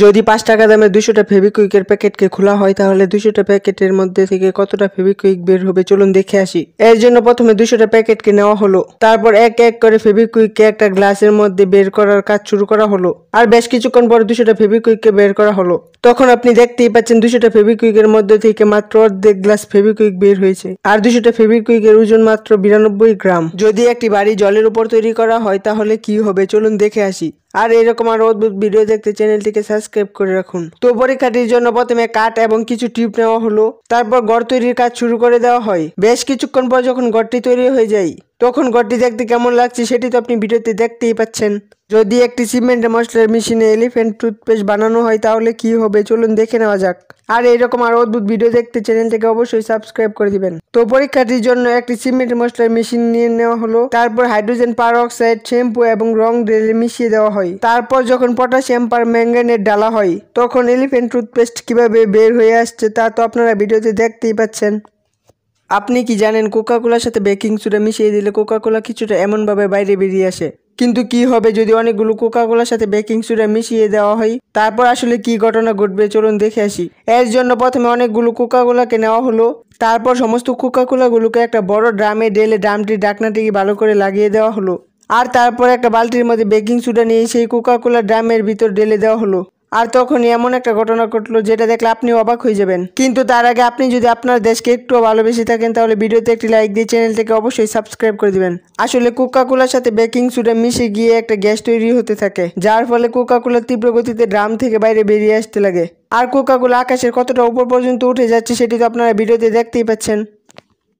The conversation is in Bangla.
যদি পাঁচ টাকা দামে দুশোটা ফেভিকুইকের প্যাকেটকে খোলা হয় তাহলে দুশোটা প্যাকেটের মধ্যে থেকে কতটা ফেভিকুইক বের হবে চলুন দেখে আসি এর জন্য প্রথমে দুশোটা প্যাকেটকে নেওয়া হলো তারপর এক এক করে ফেভিকুইককে একটা গ্লাসের মধ্যে বের করার কাজ শুরু করা হলো আর বেশ কিছুক্ষণ পর দুশোটা ফেভিকুইককে বের করা হলো তখন আপনি দেখতেই পাচ্ছেন দুশোটা ফেভিকুইকের মধ্যে থেকে মাত্র অর্ধেক গ্লাস ফেভিকুইক বের হয়েছে আর দুশোটা ফেভিকুইকের ওজন মাত্র বিরানব্বই গ্রাম যদি একটি বাড়ি জলের উপর তৈরি করা হয় তাহলে কি হবে চলুন দেখে আসি আর এরকম আর অদ্ভুত ভিডিও দেখতে চ্যানেলটিকে সাবস্ক্রাইব করে রাখুন তো পরীক্ষাটির জন্য প্রথমে কাঠ এবং কিছু টিপ নেওয়া হলো তারপর গড় তৈরির কাজ শুরু করে দেওয়া হয় বেশ কিছুক্ষণ পর যখন গড়টি তৈরি হয়ে যায় তখন গড়টি দেখতে কেমন লাগছে সেটি তো আপনি ভিডিওতে দেখতেই পাচ্ছেন যদি একটি সিমেন্ট মশলার মেশিনে এলিফ্যান্ট টুথপেস্ট বানানো হয় তাহলে কি হবে চলুন দেখে নেওয়া যাক আর এরকম আরও অদ্ভুত ভিডিও দেখতে থেকে অবশ্যই সাবস্ক্রাইব করে দিবেন তো পরীক্ষাটির জন্য একটি সিমেন্ট মশলার মেশিন নিয়ে নেওয়া হলো তারপর হাইড্রোজেন পার অক্সাইড শ্যাম্পু এবং রং ডেলে মিশিয়ে দেওয়া হয় তারপর যখন পটাশিয়াম পার ম্যাঙ্গানের ডালা হয় তখন এলিফ্যান্ট টুথপেস্ট কিভাবে বের হয়ে আসছে তা তো আপনারা ভিডিওতে দেখতেই পাচ্ছেন আপনি কি জানেন কোকাকোলার সাথে বেকিং সোডা মিশিয়ে দিলে কোকাকোলা কিছুটা এমনভাবে বাইরে বেরিয়ে আসে কিন্তু কি হবে যদি অনেকগুলো কোকাকোলার সাথে বেকিং সোডা মিশিয়ে দেওয়া হয় তারপর আসলে কি ঘটনা ঘটবে চলুন দেখে আসি এর জন্য প্রথমে অনেকগুলো কোকাকোলাকে নেওয়া হলো তারপর সমস্ত কোকাকোলাগুলোকে একটা বড় ড্রামে ঢেলে ড্রামটির ডাকনাটিকে ভালো করে লাগিয়ে দেওয়া হলো আর তারপর একটা বালতির মধ্যে বেকিং সোডা নিয়ে সেই কোকাকোলা ড্রামের ভিতর ঢেলে দেওয়া হলো আর তখনই এমন একটা ঘটনা ঘটলো যেটা দেখলে আপনি অবাক হয়ে যাবেন কিন্তু তার আগে আপনি যদি আপনার দেশকে একটু ভালোবেসে থাকেন তাহলে ভিডিওতে একটি লাইক দিয়ে চ্যানেলটিকে অবশ্যই সাবস্ক্রাইব করে দিবেন আসলে কোকা সাথে বেকিং সুডা মিশে গিয়ে একটা গ্যাস তৈরি হতে থাকে যার ফলে কোকা তীব্র গতিতে ড্রাম থেকে বাইরে বেরিয়ে আসতে লাগে আর কোকাগুলো আকাশের কতটা উপর পর্যন্ত উঠে যাচ্ছে সেটি তো আপনারা ভিডিওতে দেখতেই পাচ্ছেন